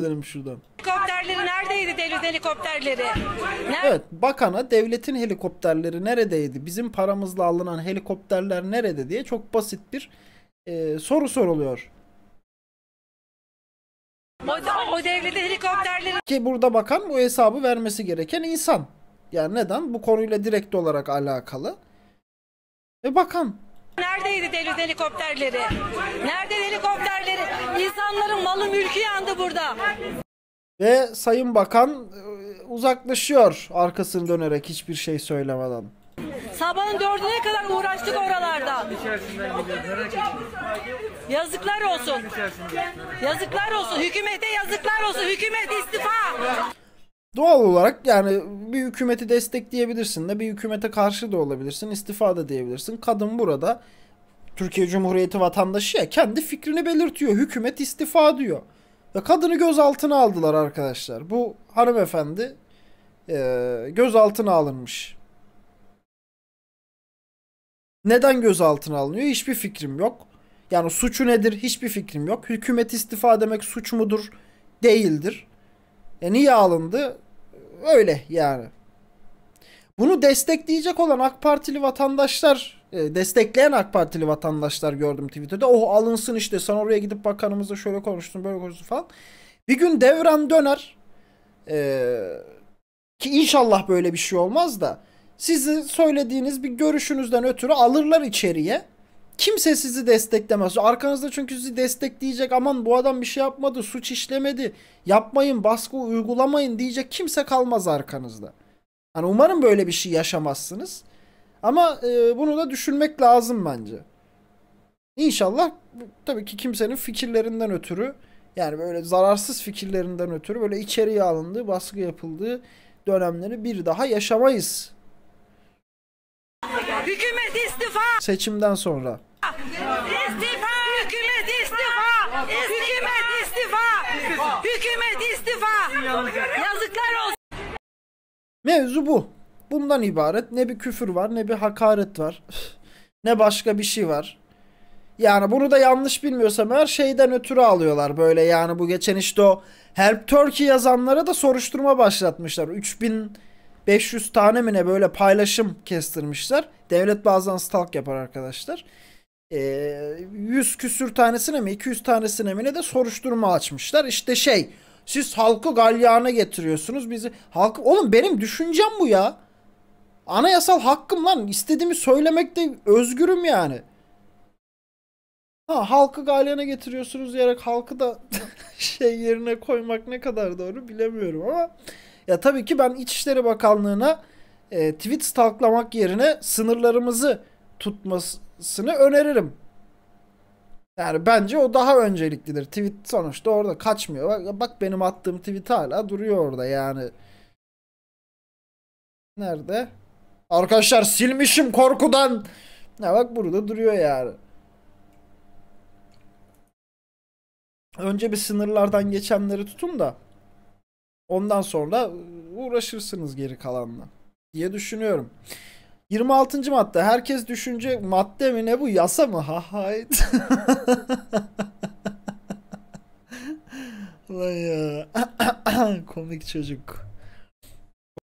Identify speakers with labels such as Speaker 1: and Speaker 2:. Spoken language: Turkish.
Speaker 1: ederim şuradan. Helikopterleri neredeydi devlet helikopterleri? Nerede? Evet bakana devletin helikopterleri neredeydi? Bizim paramızla alınan helikopterler nerede diye çok basit bir e, soru soruluyor. O, o devlete helikopterleri... Ki burada bakan bu hesabı vermesi gereken insan. Yani neden? Bu konuyla direkt olarak alakalı. Ve bakan Neredeydi deniz helikopterleri? Nerede helikopterleri? İnsanların malı mülkü yandı burada. Ve Sayın Bakan e, uzaklaşıyor arkasını dönerek hiçbir şey söylemeden. Sabahın dördüne kadar uğraştık oralarda. Yazıklar olsun. Yazıklar olsun. Hükümete yazıklar olsun. Hükümet istifa. Doğal olarak yani bir hükümeti destekleyebilirsin de bir hükümete karşı da olabilirsin, İstifa da diyebilirsin. Kadın burada Türkiye Cumhuriyeti vatandaşı ya kendi fikrini belirtiyor. Hükümet istifa diyor. Ve kadını gözaltına aldılar arkadaşlar. Bu hanımefendi e, gözaltına alınmış. Neden gözaltına alınıyor? Hiçbir fikrim yok. Yani suçu nedir? Hiçbir fikrim yok. Hükümet istifa demek suç mudur? Değildir. E niye alındı? Öyle yani. Bunu destekleyecek olan AK Partili vatandaşlar, e, destekleyen AK Partili vatandaşlar gördüm Twitter'da. Oh alınsın işte sen oraya gidip bakanımızla şöyle konuştun böyle konuştun falan. Bir gün devran döner. Ee, ki inşallah böyle bir şey olmaz da. Sizin söylediğiniz bir görüşünüzden ötürü alırlar içeriye. Kimse sizi desteklemez. Arkanızda çünkü sizi destekleyecek aman bu adam bir şey yapmadı, suç işlemedi, yapmayın, baskı uygulamayın diyecek kimse kalmaz arkanızda. Yani umarım böyle bir şey yaşamazsınız. Ama e, bunu da düşünmek lazım bence. İnşallah tabii ki kimsenin fikirlerinden ötürü yani böyle zararsız fikirlerinden ötürü böyle içeriye alındığı, baskı yapıldığı dönemleri bir daha yaşamayız. Hükümet istifa. Seçimden sonra. Hükümet istifa. Hükümet istifa. Yazıklar olsun. Mevzu bu. Bundan ibaret ne bir küfür var ne bir hakaret var. Ne başka bir şey var. Yani bunu da yanlış bilmiyorsam her şeyden ötürü alıyorlar böyle yani bu geçen işte o Help Turkey yazanlara da soruşturma başlatmışlar. 3500 tane mi ne böyle paylaşım kestirmişler. Devlet bazen stalk yapar arkadaşlar. 100 küsür tanesine mi 200 tanesine mi ne de soruşturma açmışlar. İşte şey siz halkı galyana getiriyorsunuz bizi. Halkı oğlum benim düşüncem bu ya. Anayasal hakkım lan. İstediğimi söylemekte özgürüm yani. Ha halkı galyana getiriyorsunuz diyerek halkı da şey yerine koymak ne kadar doğru bilemiyorum ama ya tabii ki ben İçişleri Bakanlığı'na e, tweet stalklamak yerine sınırlarımızı tutmasını öneririm. Yani bence o daha önceliklidir. Tweet sonuçta orada kaçmıyor. Bak, bak benim attığım tweet hala duruyor orada yani. Nerede? Arkadaşlar silmişim korkudan. ne bak burada duruyor yani. Önce bir sınırlardan geçenleri tutun da ondan sonra uğraşırsınız geri kalanla diye düşünüyorum. 26. madde. Herkes düşünce madde mi ne bu? Yasa mı? Ha hayt. Ulan ya. Komik çocuk.